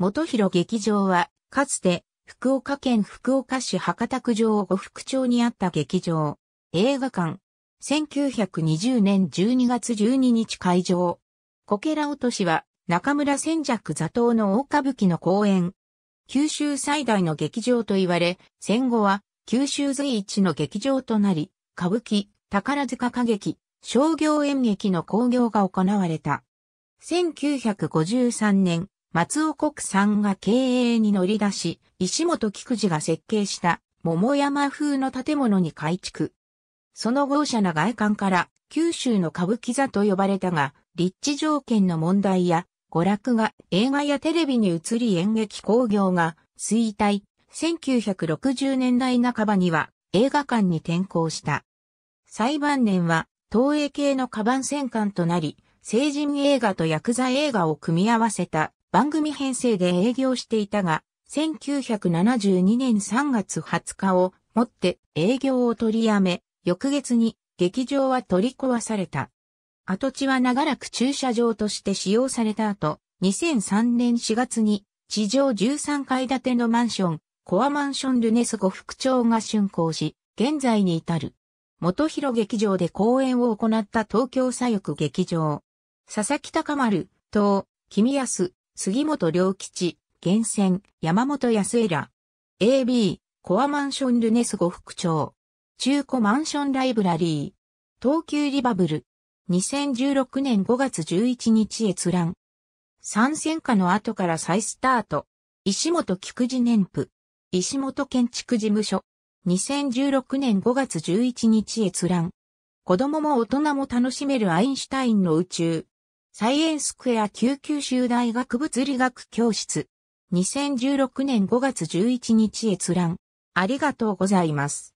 元広劇場は、かつて、福岡県福岡市博多区を呉副町にあった劇場、映画館、1920年12月12日開場。こけら落としは、中村千尺座頭の大歌舞伎の公演。九州最大の劇場と言われ、戦後は、九州随一の劇場となり、歌舞伎、宝塚歌劇、商業演劇の興行が行われた。1953年、松尾国産が経営に乗り出し、石本菊次が設計した桃山風の建物に改築。その豪奢な外観から九州の歌舞伎座と呼ばれたが、立地条件の問題や娯楽が映画やテレビに移り演劇工業が衰退。1960年代半ばには映画館に転校した。最晩年は東映系のカバン戦艦となり、成人映画と薬剤映画を組み合わせた番組編成で営業していたが、1972年3月20日をもって営業を取りやめ、翌月に劇場は取り壊された。跡地は長らく駐車場として使用された後、2003年4月に地上13階建てのマンション、コアマンションルネスゴ副長が竣工し、現在に至る。元広劇場で公演を行った東京左翼劇場。佐々木高丸、東、君安、杉本良吉、源泉、山本康江ら。AB、コアマンションルネス5副長。中古マンションライブラリー。東急リバブル。2016年5月11日閲覧。参戦下の後から再スタート。石本菊池年譜。石本建築事務所。2016年5月11日閲覧。子供も大人も楽しめるアインシュタインの宇宙。サイエンスクエア旧九州大学物理学教室。2016年5月11日閲覧。ありがとうございます。